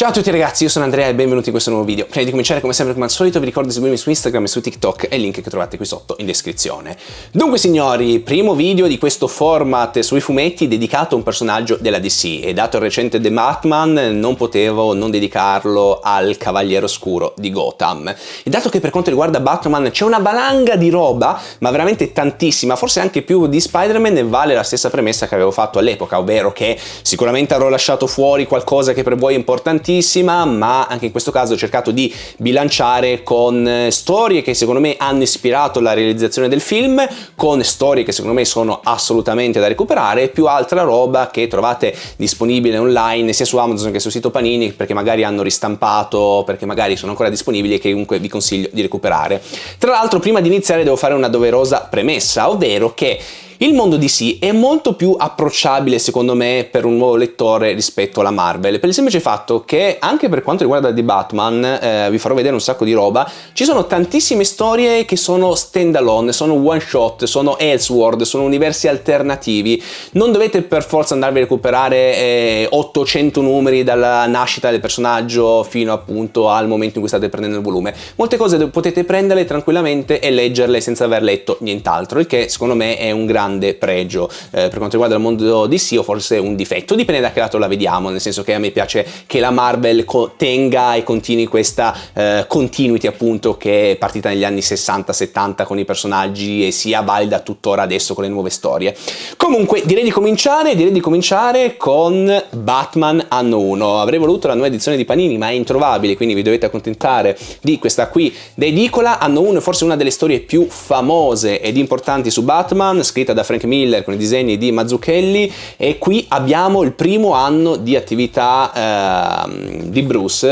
Ciao a tutti ragazzi, io sono Andrea e benvenuti in questo nuovo video. Prima di cominciare, come sempre, come al solito, vi ricordo di seguirmi su Instagram e su TikTok e il link che trovate qui sotto in descrizione. Dunque signori, primo video di questo format sui fumetti dedicato a un personaggio della DC e dato il recente The Batman non potevo non dedicarlo al Cavaliere Oscuro di Gotham. E dato che per quanto riguarda Batman c'è una valanga di roba, ma veramente tantissima, forse anche più di Spider-Man, vale la stessa premessa che avevo fatto all'epoca, ovvero che sicuramente avrò lasciato fuori qualcosa che per voi è importantissimo, altissima, ma anche in questo caso ho cercato di bilanciare con eh, storie che secondo me hanno ispirato la realizzazione del film, con storie che secondo me sono assolutamente da recuperare, più altra roba che trovate disponibile online sia su Amazon che sul sito Panini, perché magari hanno ristampato, perché magari sono ancora disponibili e che comunque vi consiglio di recuperare. Tra l'altro prima di iniziare devo fare una doverosa premessa, ovvero che il mondo DC è molto più approcciabile secondo me per un nuovo lettore rispetto alla Marvel, per il semplice fatto che anche per quanto riguarda The Batman, eh, vi farò vedere un sacco di roba, ci sono tantissime storie che sono stand alone, sono one shot, sono Elseworld, sono universi alternativi, non dovete per forza andarvi a recuperare eh, 800 numeri dalla nascita del personaggio fino appunto al momento in cui state prendendo il volume, molte cose potete prenderle tranquillamente e leggerle senza aver letto nient'altro, il che secondo me è un grande grande pregio. Eh, per quanto riguarda il mondo DC o forse un difetto, dipende da che lato la vediamo, nel senso che a me piace che la Marvel co- tenga e continui questa eh, continuity appunto che è partita negli anni 60-70 con i personaggi e sia valida tuttora adesso con le nuove storie. Comunque direi di cominciare, direi di cominciare con Batman anno 1. Avrei voluto la nuova edizione di Panini ma è introvabile quindi vi dovete accontentare di questa qui da edicola Anno 1 è forse una delle storie più famose ed importanti su Batman scritta da da Frank Miller con i disegni di Mazzucchelli e qui abbiamo il primo anno di attività eh, di Bruce,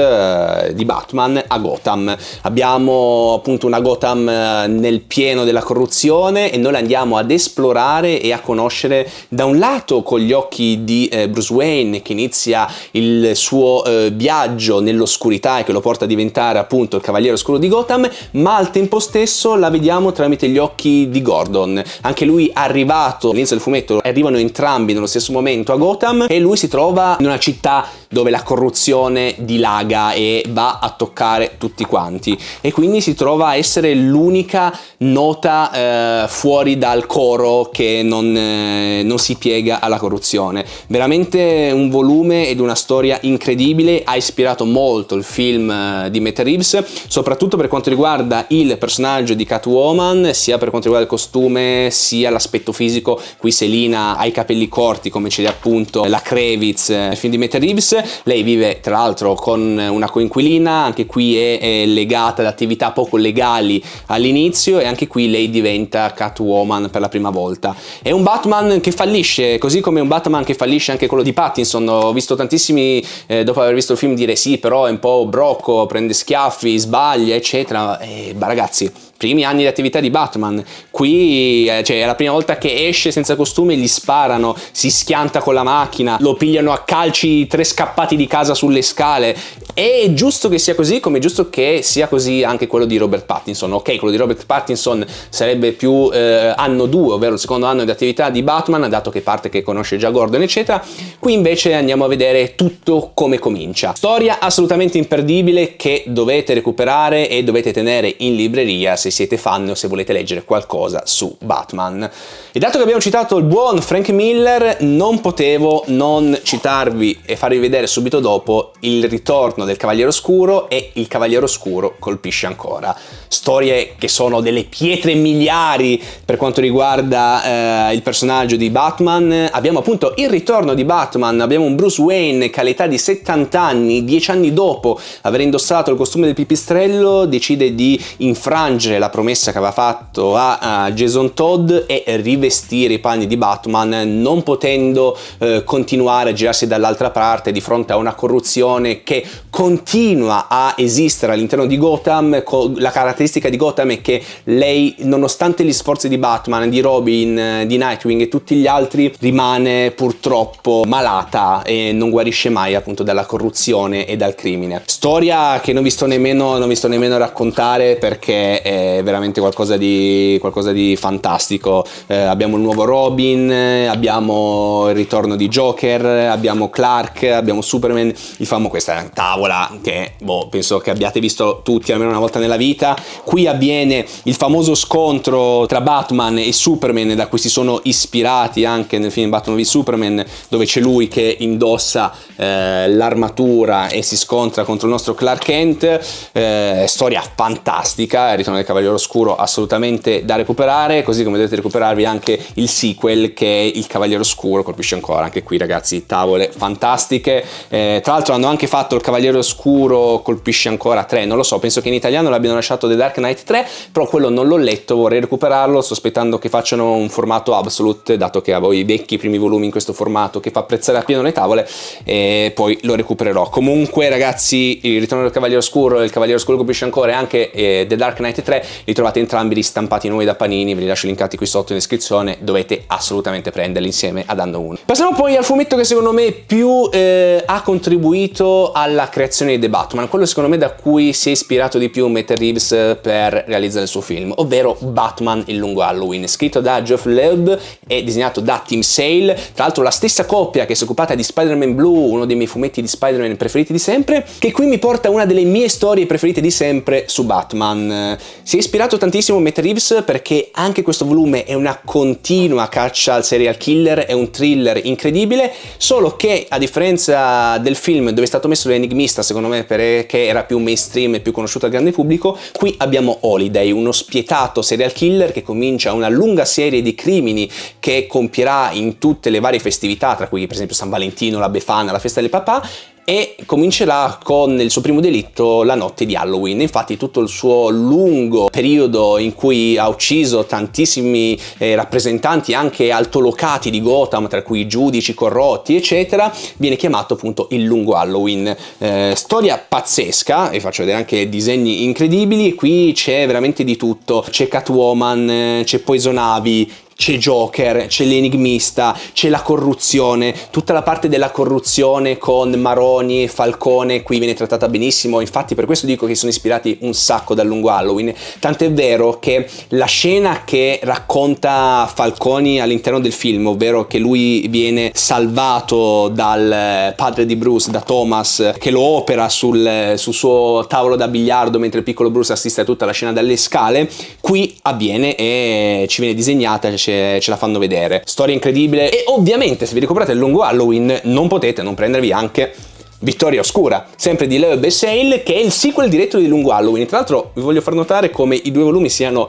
eh, di Batman a Gotham. Abbiamo appunto una Gotham eh, nel pieno della corruzione e noi la andiamo ad esplorare e a conoscere da un lato con gli occhi di eh, Bruce Wayne che inizia il suo eh, viaggio nell'oscurità e che lo porta a diventare appunto il Cavaliere Oscuro di Gotham, ma al tempo stesso la vediamo tramite gli occhi di Gordon. Anche lui arriva arrivato all'inizio del fumetto, arrivano entrambi nello stesso momento a Gotham e lui si trova in una città dove la corruzione dilaga e va a toccare tutti quanti e quindi si trova a essere l'unica nota eh, fuori dal coro che non, eh, non si piega alla corruzione. Veramente un volume ed una storia incredibile, ha ispirato molto il film eh, di Matt Reeves, soprattutto per quanto riguarda il personaggio di Catwoman, sia per quanto riguarda il costume, sia l'aspetto fisico, qui Selina ha i capelli corti come ce li appunto la Krevitz, il eh, film di Matt Reeves, lei vive tra l'altro con una coinquilina, anche qui è, è legata ad attività poco legali all'inizio e anche qui lei diventa Catwoman per la prima volta. È un Batman che fallisce, così come un Batman che fallisce anche quello di Pattinson. Ho visto tantissimi, eh, dopo aver visto il film, dire sì, però è un po' brocco, prende schiaffi, sbaglia, eccetera. Eh, bah, ragazzi, primi anni di attività di Batman. Qui eh, cioè, è la prima volta che esce senza costume, gli sparano, si schianta con la macchina, lo pigliano a calci tre scappati di casa sulle scale. È giusto che sia così, come è giusto che sia così anche quello di Robert Pattinson. Ok, quello di Robert Pattinson sarebbe più eh, anno 2, ovvero il secondo anno di attività di Batman, dato che parte che conosce già Gordon, eccetera. Qui invece andiamo a vedere tutto come comincia. Storia assolutamente imperdibile che dovete recuperare e dovete tenere in libreria se se siete fan o se volete leggere qualcosa su Batman. E dato che abbiamo citato il buon Frank Miller, non potevo non citarvi e farvi vedere subito dopo il ritorno del Cavaliere Oscuro e il Cavaliere Oscuro colpisce ancora. Storie che sono delle pietre miliari per quanto riguarda eh, il personaggio di Batman. Abbiamo appunto il ritorno di Batman, abbiamo un Bruce Wayne che all'età di 70 anni, 10 anni dopo aver indossato il costume del pipistrello, decide di infrangere la promessa che aveva fatto a, a Jason Todd e rivestire i panni di Batman non potendo eh, continuare a girarsi dall'altra parte di fronte a una corruzione che continua a esistere all'interno di Gotham la caratteristica di Gotham è che lei nonostante gli sforzi di Batman di Robin di Nightwing e tutti gli altri rimane purtroppo malata e non guarisce mai appunto dalla corruzione e dal crimine storia che non vi sto nemmeno, vi sto nemmeno raccontare perché eh, veramente qualcosa di, qualcosa di fantastico. Eh, abbiamo il nuovo Robin, eh, abbiamo il ritorno di Joker, abbiamo Clark, abbiamo Superman, Vi famo questa tavola che boh, penso che abbiate visto tutti almeno una volta nella vita. Qui avviene il famoso scontro tra Batman e Superman da cui si sono ispirati anche nel film Batman v Superman dove c'è lui che indossa eh, l'armatura e si scontra contro il nostro Clark Kent. Eh, storia fantastica, il Ritorno del Cavaliere Cavaliere Oscuro assolutamente da recuperare, così come dovete recuperarvi anche il sequel che è Il Cavaliere Oscuro, colpisce ancora, anche qui ragazzi tavole fantastiche, eh, tra l'altro hanno anche fatto Il Cavaliere Oscuro colpisce ancora 3, non lo so, penso che in italiano l'abbiano lasciato The Dark Knight 3, però quello non l'ho letto, vorrei recuperarlo sospettando che facciano un formato absolute, dato che avevo i vecchi primi volumi in questo formato che fa apprezzare appieno le tavole, e poi lo recupererò. Comunque ragazzi, il ritorno del Cavaliere Oscuro, il Cavaliere Oscuro colpisce ancora e anche eh, The Dark Knight 3 li trovate entrambi ristampati noi da Panini, ve li lascio linkati qui sotto in descrizione, dovete assolutamente prenderli insieme ad Anno 1. Passiamo poi al fumetto che secondo me più eh, ha contribuito alla creazione di The Batman, quello secondo me da cui si è ispirato di più Matt Reeves eh, per realizzare il suo film, ovvero Batman il lungo Halloween, scritto da Geoff Loeb e disegnato da Tim Sale, tra l'altro la stessa coppia che si è occupata di Spider-Man Blue, uno dei miei fumetti di Spider-Man preferiti di sempre, che qui mi porta una delle mie storie preferite di sempre su Batman. Si è ispirato tantissimo a Matt Reeves perché anche questo volume è una continua caccia al serial killer, è un thriller incredibile, solo che a differenza del film dove è stato messo l'enigmista, secondo me perché era più mainstream e più conosciuto al grande pubblico, qui abbiamo Holiday, uno spietato serial killer che comincia una lunga serie di crimini che compirà in tutte le varie festività, tra cui per esempio San Valentino, la Befana, la festa del papà, e comincerà con il suo primo delitto la notte di Halloween. Infatti tutto il suo lungo periodo in cui ha ucciso tantissimi eh, rappresentanti anche altolocati di Gotham, tra cui giudici corrotti, eccetera, viene chiamato appunto il lungo Halloween. Eh, storia pazzesca, e faccio vedere anche disegni incredibili, qui c'è veramente di tutto, c'è Catwoman, eh, c'è Poison Ivy, c'è Joker, c'è l'enigmista, c'è la corruzione, tutta la parte della corruzione con Maroni e Falcone qui viene trattata benissimo, infatti per questo dico che sono ispirati un sacco dal lungo Halloween, tant'è vero che la scena che racconta Falcone all'interno del film, ovvero che lui viene salvato dal eh, padre di Bruce, da Thomas, che lo opera sul, eh, sul suo tavolo da biliardo mentre il piccolo Bruce assiste a tutta la scena dalle scale, qui avviene e ci viene disegnata, cioè ce, ce la fanno vedere. Storia incredibile e ovviamente se vi recuperate il lungo Halloween non potete non prendervi anche Vittoria Oscura, sempre di Leo Bessel, che è il sequel diretto di Lungo Halloween. Tra l'altro vi voglio far notare come i due volumi siano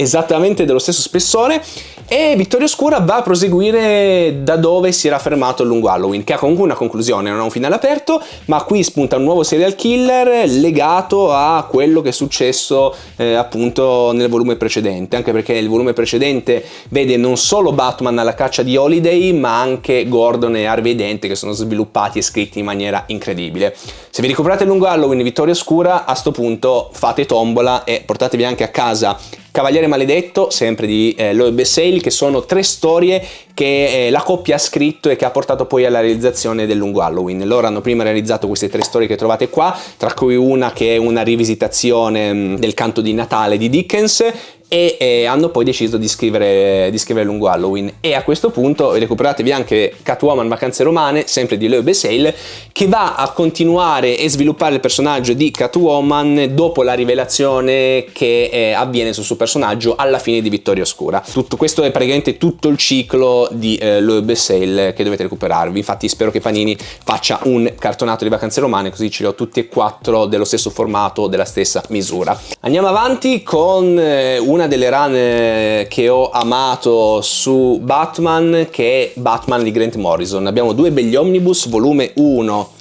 esattamente dello stesso spessore e Vittoria Oscura va a proseguire da dove si era fermato il lungo Halloween, che ha comunque una conclusione, non ha un finale aperto, ma qui spunta un nuovo serial killer legato a quello che è successo eh, appunto nel volume precedente, anche perché il volume precedente vede non solo Batman alla caccia di Holiday, ma anche Gordon e Harvey Dent che sono sviluppati e scritti in maniera incredibile. Se vi il lungo Halloween Vittoria Oscura, a questo punto fate tombola e portatevi anche a casa Cavaliere Maledetto, sempre di eh, Lloyd Bessel, che sono tre storie che eh, la coppia ha scritto e che ha portato poi alla realizzazione del lungo Halloween. Loro hanno prima realizzato queste tre storie che trovate qua, tra cui una che è una rivisitazione mm, del canto di Natale di Dickens, e eh, hanno poi deciso di scrivere, di scrivere, lungo Halloween e a questo punto recuperatevi anche Catwoman Vacanze Romane sempre di Leo Bessel che va a continuare e sviluppare il personaggio di Catwoman dopo la rivelazione che eh, avviene sul suo personaggio alla fine di Vittoria Oscura tutto, questo è praticamente tutto il ciclo di eh, Leo Bessel che dovete recuperarvi infatti spero che Panini faccia un cartonato di Vacanze Romane così ce li ho tutti e quattro dello stesso formato della stessa misura andiamo avanti con eh, una una delle run che ho amato su Batman che è Batman di Grant Morrison. Abbiamo due begli omnibus, volume 1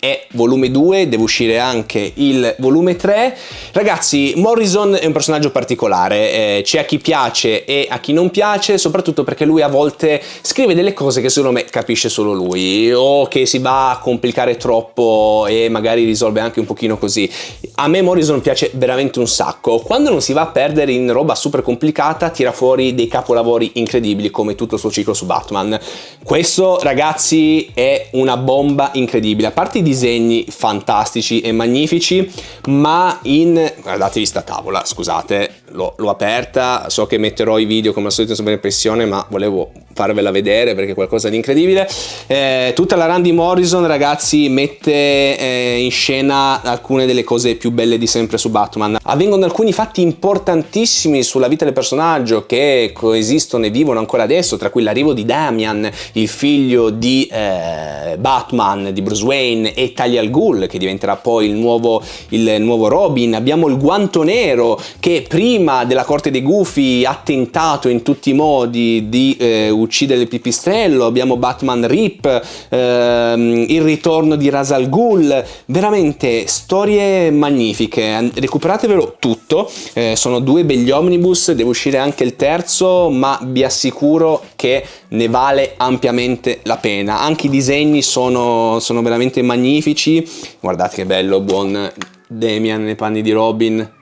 è volume 2, deve uscire anche il volume 3. Ragazzi, Morrison è un personaggio particolare, eh, c'è a chi piace e a chi non piace, soprattutto perché lui a volte scrive delle cose che secondo me capisce solo lui, o che si va a complicare troppo e magari risolve anche un pochino così. A me Morrison piace veramente un sacco, quando non si va a perdere in roba super complicata tira fuori dei capolavori incredibili come tutto il suo ciclo su Batman. Questo ragazzi è una bomba incredibile, a parte di disegni fantastici e magnifici, ma in... guardatevi sta tavola, scusate, l'ho, aperta, so che metterò i video come al solito in sovraimpressione, ma volevo farvela vedere perché è qualcosa di incredibile. Eh, tutta la Randy Morrison, ragazzi, mette eh, in scena alcune delle cose più belle di sempre su Batman. Avvengono alcuni fatti importantissimi sulla vita del personaggio che coesistono e vivono ancora adesso, tra cui l'arrivo di Damian, il figlio di eh, Batman, di Bruce Wayne è Talia al Ghul che diventerà poi il nuovo, il nuovo Robin, abbiamo il guanto nero che prima della corte dei gufi ha tentato in tutti i modi di eh, uccidere il pipistrello, abbiamo Batman Rip, ehm, il ritorno di Rasal Ghul, veramente storie magnifiche, recuperatevelo tutto, eh, sono due begli omnibus, deve uscire anche il terzo, ma vi assicuro che ne vale ampiamente la pena, anche i disegni sono, sono veramente magnifici magnifici. Guardate che bello, buon Damian nei panni di Robin,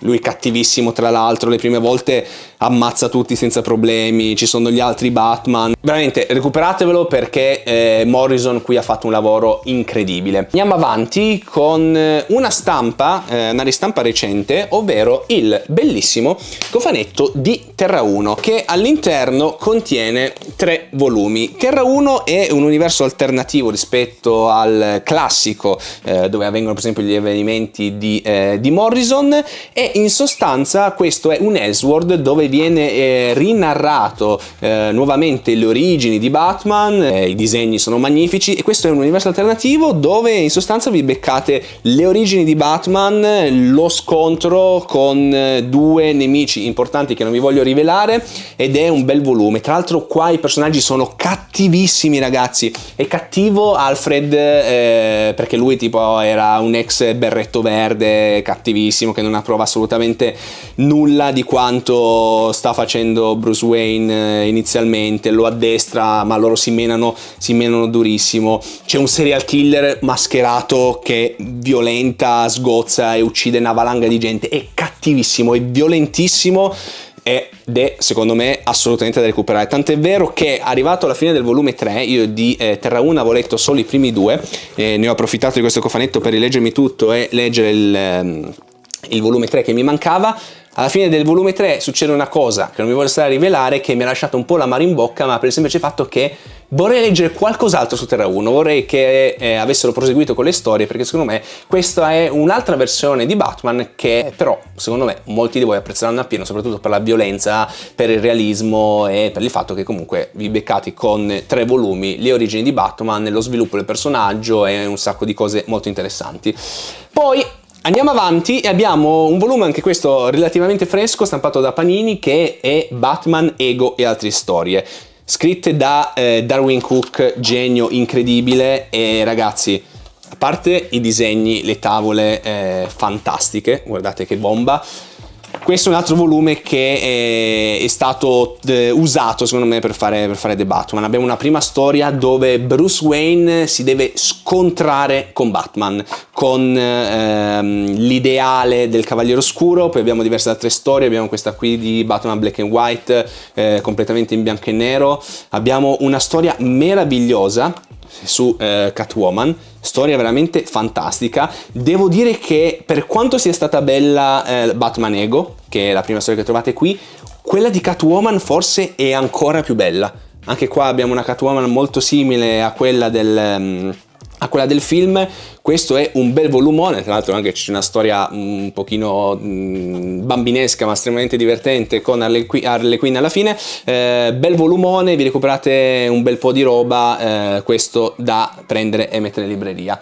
lui cattivissimo, tra l'altro, le prime volte ammazza tutti senza problemi, ci sono gli altri Batman. Veramente, recuperatevelo perché eh, Morrison qui ha fatto un lavoro incredibile. Andiamo avanti con eh, una stampa, eh, una ristampa recente, ovvero il bellissimo cofanetto di Terra 1, che all'interno contiene tre volumi. Terra 1 è un universo alternativo rispetto al classico, eh, dove avvengono per esempio gli avvenimenti di, eh, di Morrison, e in sostanza questo è un Elseworld dove viene eh, rinarrato eh, nuovamente le origini di Batman, eh, i disegni sono magnifici e questo è un universo alternativo dove in sostanza vi beccate le origini di Batman, lo scontro con eh, due nemici importanti che non vi voglio rivelare ed è un bel volume. Tra l'altro qua i personaggi sono cattivissimi ragazzi, è cattivo Alfred eh, perché lui tipo era un ex berretto verde cattivissimo che non approva assolutamente assolutamente nulla di quanto sta facendo Bruce Wayne eh, inizialmente, lo addestra ma loro si menano, si menano durissimo. C'è un serial killer mascherato che violenta, sgozza e uccide una valanga di gente, è cattivissimo, è violentissimo ed è secondo me assolutamente da recuperare. Tant'è vero che arrivato alla fine del volume 3, io di eh, Terra 1 avevo letto solo i primi due, eh, ne ho approfittato di questo cofanetto per rileggermi tutto e leggere il... Eh, il volume 3 che mi mancava. Alla fine del volume 3 succede una cosa che non mi voglio stare a rivelare, che mi ha lasciato un po' la mare in bocca, ma per il semplice fatto che vorrei leggere qualcos'altro su Terra 1, vorrei che eh, avessero proseguito con le storie, perché secondo me questa è un'altra versione di Batman che eh, però, secondo me, molti di voi apprezzeranno appieno, soprattutto per la violenza, per il realismo e per il fatto che comunque vi beccate con tre volumi le origini di Batman, lo sviluppo del personaggio e un sacco di cose molto interessanti. Poi Andiamo avanti e abbiamo un volume anche questo relativamente fresco stampato da Panini che è Batman, Ego e altre storie. Scritte da eh, Darwin Cook, genio incredibile e ragazzi, a parte i disegni, le tavole eh, fantastiche, guardate che bomba, questo è un altro volume che è, è stato eh, usato secondo me per fare, per fare The Batman. Abbiamo una prima storia dove Bruce Wayne si deve scontrare con Batman, con ehm, l'ideale del Cavaliere Oscuro, poi abbiamo diverse altre storie, abbiamo questa qui di Batman Black and White, eh, completamente in bianco e nero, abbiamo una storia meravigliosa su eh, Catwoman, storia veramente fantastica. Devo dire che per quanto sia stata bella eh, Batman Ego, che è la prima storia che trovate qui, quella di Catwoman forse è ancora più bella. Anche qua abbiamo una Catwoman molto simile a quella del, mm, a quella del film, questo è un bel volumone, tra l'altro anche c'è una storia mm, un pochino mm, bambinesca ma estremamente divertente con Harley Quinn alla fine. Eh, bel volumone, vi recuperate un bel po' di roba, eh, questo da prendere e mettere in libreria.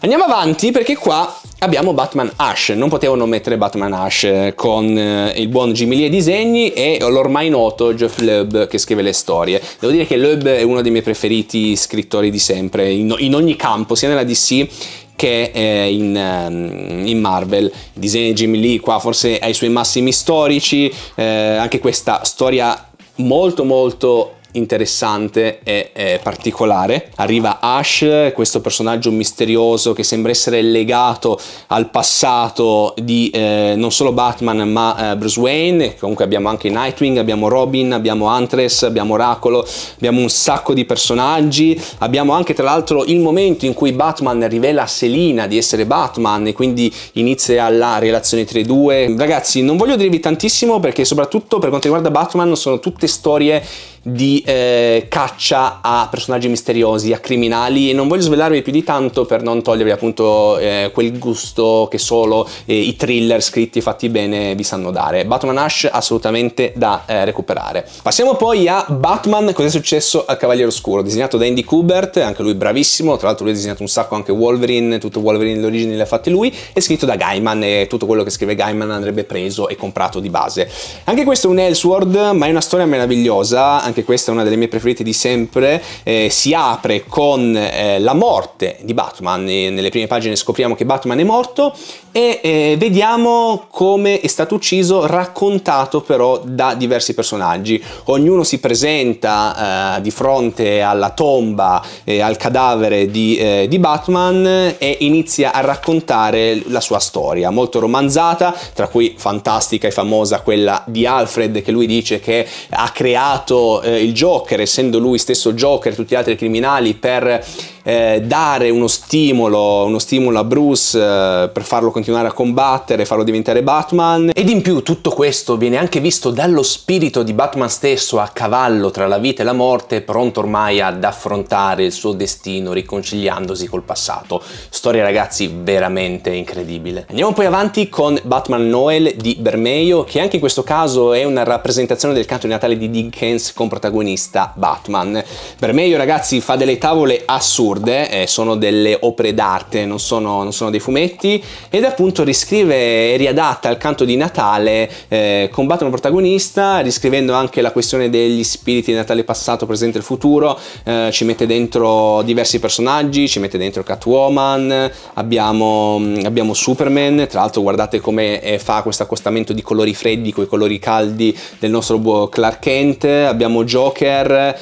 Andiamo avanti perché qua abbiamo Batman Ash, non potevo non mettere Batman Ash eh, con eh, il buon Jimmy Lee ai disegni e l'ormai noto Jeff Loeb che scrive le storie. Devo dire che Loeb è uno dei miei preferiti scrittori di sempre, in, in ogni campo, sia nella DC che è in, ehm, in, Marvel. Il disegno di Jimmy Lee qua forse ai suoi massimi storici, eh, anche questa storia molto molto interessante e eh, particolare. Arriva Ash, questo personaggio misterioso che sembra essere legato al passato di eh, non solo Batman ma eh, Bruce Wayne, comunque abbiamo anche Nightwing, abbiamo Robin, abbiamo Huntress, abbiamo Oracolo, abbiamo un sacco di personaggi, abbiamo anche tra l'altro il momento in cui Batman rivela a Selina di essere Batman e quindi inizia la relazione tra i due. Ragazzi non voglio dirvi tantissimo perché soprattutto per quanto riguarda Batman sono tutte storie di eh, caccia a personaggi misteriosi, a criminali e non voglio svelarvi più di tanto per non togliervi appunto eh, quel gusto che solo eh, i thriller scritti e fatti bene vi sanno dare. Batman Ash assolutamente da eh, recuperare. Passiamo poi a Batman, cos'è successo al Cavaliere Oscuro, disegnato da Andy Kubert, anche lui bravissimo, tra l'altro lui ha disegnato un sacco anche Wolverine, tutto Wolverine l'origine l'ha fatto lui, e scritto da Gaiman e tutto quello che scrive Gaiman andrebbe preso e comprato di base. Anche questo è un Elseworld, ma è una storia meravigliosa, anche questa è una delle mie preferite di sempre, eh, si apre con eh, la morte di Batman, e nelle prime pagine scopriamo che Batman è morto e eh, vediamo come è stato ucciso, raccontato però da diversi personaggi. Ognuno si presenta eh, di fronte alla tomba, eh, al cadavere di, eh, di Batman e inizia a raccontare la sua storia, molto romanzata, tra cui fantastica e famosa quella di Alfred che lui dice che ha creato eh, il Joker, essendo lui stesso Joker, e tutti gli altri criminali, per eh, dare uno stimolo, uno stimolo a Bruce eh, per farlo continuare a combattere, farlo diventare Batman. Ed in più tutto questo viene anche visto dallo spirito di Batman stesso a cavallo tra la vita e la morte, pronto ormai ad affrontare il suo destino riconciliandosi col passato. Storia ragazzi veramente incredibile. Andiamo poi avanti con Batman Noel di Bermejo, che anche in questo caso è una rappresentazione del canto di Natale di Dickens con protagonista Batman. Bermejo ragazzi fa delle tavole assurde assurde, eh, sono delle opere d'arte, non sono, non sono, dei fumetti, ed appunto riscrive e riadatta il canto di Natale eh, Combattono protagonista, riscrivendo anche la questione degli spiriti di Natale passato, presente e futuro, eh, ci mette dentro diversi personaggi, ci mette dentro Catwoman, abbiamo, abbiamo Superman, tra l'altro guardate come eh, fa questo accostamento di colori freddi con i colori caldi del nostro Clark Kent, abbiamo Joker,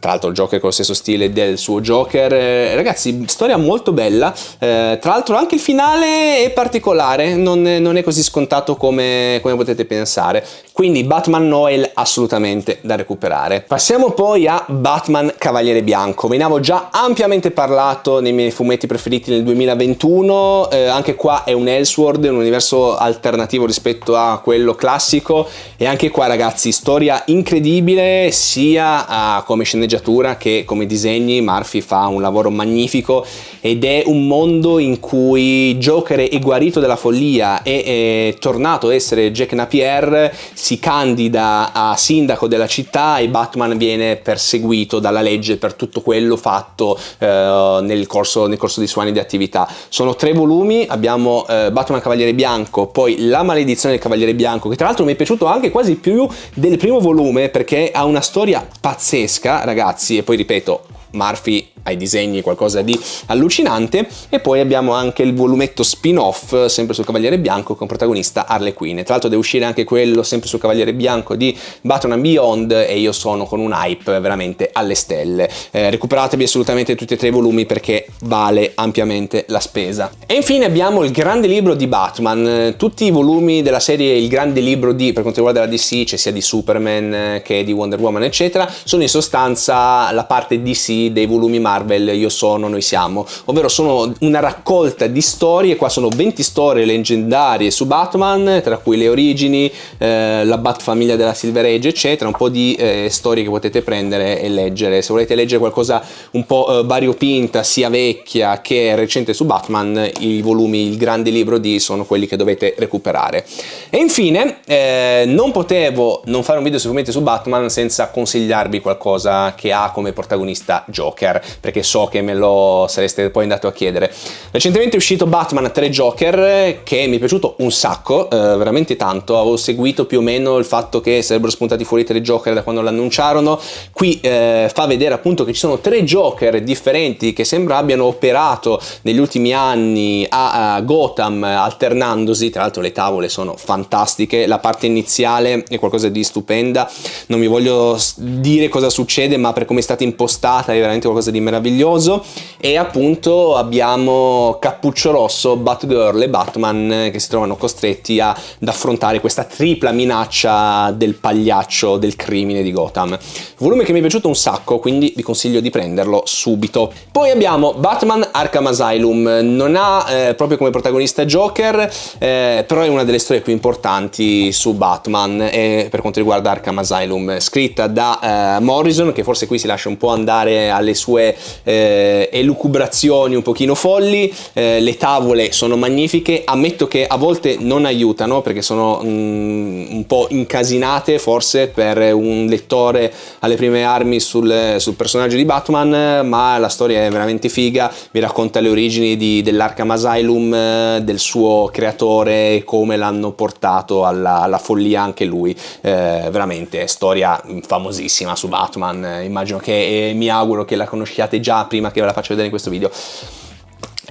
tra l'altro il Joker con lo stesso stile del suo Joker. Eh, ragazzi, storia molto bella. Eh, tra l'altro anche il finale è particolare, non, non è così scontato come, come potete pensare. Quindi Batman Noel assolutamente da recuperare. Passiamo poi a Batman Cavaliere Bianco. Ve ne avevo già ampiamente parlato nei miei fumetti preferiti nel 2021. Eh, anche qua è un Elseworld, un universo alternativo rispetto a quello classico. E anche qua, ragazzi, storia incredibile sia ah, come sceneggiatura che come disegni. Murphy fa un lavoro magnifico ed è un mondo in cui Joker è guarito della follia e è tornato a essere Jack Napier si candida a sindaco della città e Batman viene perseguito dalla legge per tutto quello fatto eh, nel, corso, nel, corso, di suoni di attività. Sono tre volumi, abbiamo eh, Batman Cavaliere Bianco, poi La maledizione del Cavaliere Bianco, che tra l'altro mi è piaciuto anche quasi più del primo volume perché ha una storia pazzesca, ragazzi, e poi ripeto, Murphy ai disegni qualcosa di allucinante e poi abbiamo anche il volumetto spin-off sempre sul Cavaliere Bianco con protagonista Harley Quinn. Tra l'altro deve uscire anche quello sempre sul Cavaliere Bianco di Batman Beyond e io sono con un hype veramente alle stelle. Eh, recuperatevi assolutamente tutti e tre i volumi perché vale ampiamente la spesa. E infine abbiamo il grande libro di Batman, eh, tutti i volumi della serie il grande libro di per quanto riguarda la DC, cioè sia di Superman eh, che di Wonder Woman eccetera, sono in sostanza la parte DC dei volumi Marvel Marvel, Io sono, Noi siamo, ovvero sono una raccolta di storie, qua sono 20 storie leggendarie su Batman, tra cui le origini, eh, la Batfamiglia famiglia della Silver Age, eccetera, un po' di eh, storie che potete prendere e leggere. Se volete leggere qualcosa un po' eh, variopinta, sia vecchia che recente su Batman, i volumi, il grande libro di sono quelli che dovete recuperare. E infine, eh, non potevo non fare un video sicuramente su Batman senza consigliarvi qualcosa che ha come protagonista Joker, perché so che me lo sareste poi andato a chiedere. Recentemente è uscito Batman 3 Joker che mi è piaciuto un sacco, eh, veramente tanto, avevo seguito più o meno il fatto che sarebbero spuntati fuori 3 Joker da quando l'annunciarono, qui eh, fa vedere appunto che ci sono tre Joker differenti che sembra abbiano operato negli ultimi anni a, a Gotham alternandosi, tra l'altro le tavole sono fantastiche, la parte iniziale è qualcosa di stupenda, non vi voglio dire cosa succede ma per come è stata impostata è veramente qualcosa di meraviglioso meraviglioso e appunto abbiamo Cappuccio Rosso, Batgirl e Batman eh, che si trovano costretti ad affrontare questa tripla minaccia del pagliaccio del crimine di Gotham. Volume che mi è piaciuto un sacco, quindi vi consiglio di prenderlo subito. Poi abbiamo Batman Arkham Asylum, non ha eh, proprio come protagonista Joker, eh, però è una delle storie più importanti su Batman eh, per quanto riguarda Arkham Asylum, scritta da eh, Morrison che forse qui si lascia un po' andare alle sue eh, elucubrazioni un pochino folli, eh, le tavole sono magnifiche, ammetto che a volte non aiutano perché sono mm, un po' incasinate forse per un lettore alle prime armi sul, sul, personaggio di Batman, ma la storia è veramente figa, mi racconta le origini di, dell'Arkham Asylum, eh, del suo creatore e come l'hanno portato alla, alla follia anche lui, eh, veramente storia famosissima su Batman, eh, immagino che e mi auguro che la conosciate sappiate già prima che ve la faccio vedere in questo video.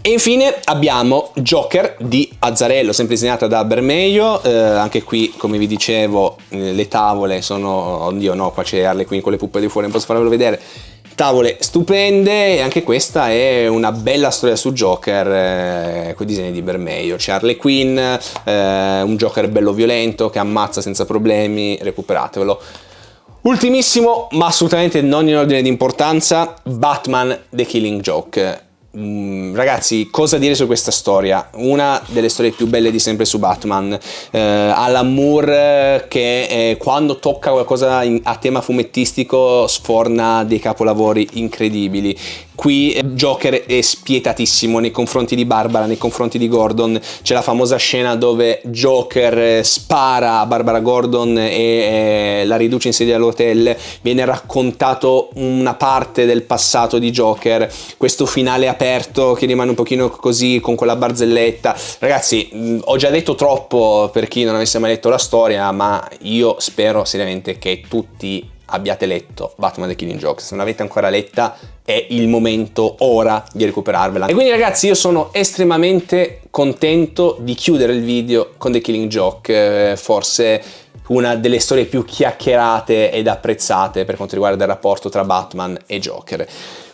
E infine abbiamo Joker di Azzarello, sempre disegnata da Bermejo, eh, anche qui come vi dicevo eh, le tavole sono, oddio no, qua c'è Harley Quinn con le puppe di fuori, non posso farvelo vedere, tavole stupende e anche questa è una bella storia su Joker eh, con i disegni di Bermejo c'è Harley Quinn eh, un Joker bello violento che ammazza senza problemi recuperatevelo Ultimissimo, ma assolutamente non in ordine di importanza, Batman The Killing Joke. Mm, ragazzi, cosa dire su questa storia? Una delle storie più belle di sempre su Batman. Eh, Alan Moore eh, che eh, quando tocca qualcosa in, a tema fumettistico sforna dei capolavori incredibili. Qui Joker è spietatissimo nei confronti di Barbara, nei confronti di Gordon. C'è la famosa scena dove Joker eh, spara a Barbara Gordon e eh, la riduce in sedia all'hotel. Viene raccontato una parte del passato di Joker. Questo finale aperto che rimane un pochino così con quella barzelletta. Ragazzi, mm, ho già detto troppo per chi non avesse mai letto la storia, ma io spero seriamente che tutti abbiate letto Batman The Killing Joke. Se non l'avete ancora letta è il momento, ora, di recuperarvela. E quindi ragazzi io sono estremamente contento di chiudere il video con The Killing Joke, eh, forse una delle storie più chiacchierate ed apprezzate per quanto riguarda il rapporto tra Batman e Joker.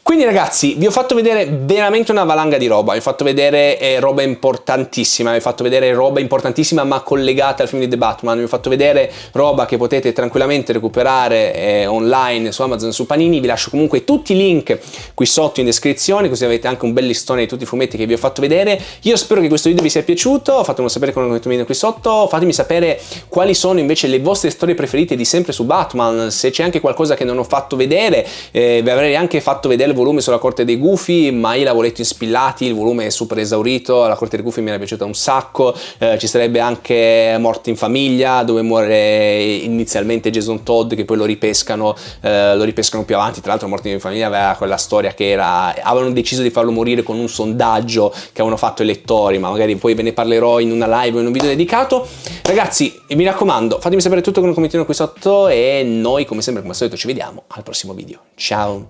Quindi ragazzi, vi ho fatto vedere veramente una valanga di roba, vi ho fatto vedere eh, roba importantissima, vi ho fatto vedere roba importantissima ma collegata al film di The Batman, vi ho fatto vedere roba che potete tranquillamente recuperare eh, online su Amazon, su Panini, vi lascio comunque tutti i link qui sotto in descrizione, così avete anche un bel listone di tutti i fumetti che vi ho fatto vedere. Io spero che questo video vi sia piaciuto, fatemelo sapere con un commento qui sotto, fatemi sapere quali sono invece le vostre storie preferite di sempre su Batman, se c'è anche qualcosa che non ho fatto vedere, eh, vi avrei anche fatto vedere volume sulla corte dei gufi, ma io l'avevo letto in spillati, il volume è super esaurito, la corte dei gufi mi era piaciuta un sacco, eh, ci sarebbe anche Morte in famiglia, dove muore inizialmente Jason Todd, che poi lo ripescano, eh, lo ripescano più avanti, tra l'altro Morte in famiglia aveva quella storia che era, avevano deciso di farlo morire con un sondaggio che avevano fatto i lettori, ma magari poi ve ne parlerò in una live o in un video dedicato. Ragazzi, mi raccomando, fatemi sapere tutto con un commentino qui sotto e noi come sempre come al solito ci vediamo al prossimo video. Ciao!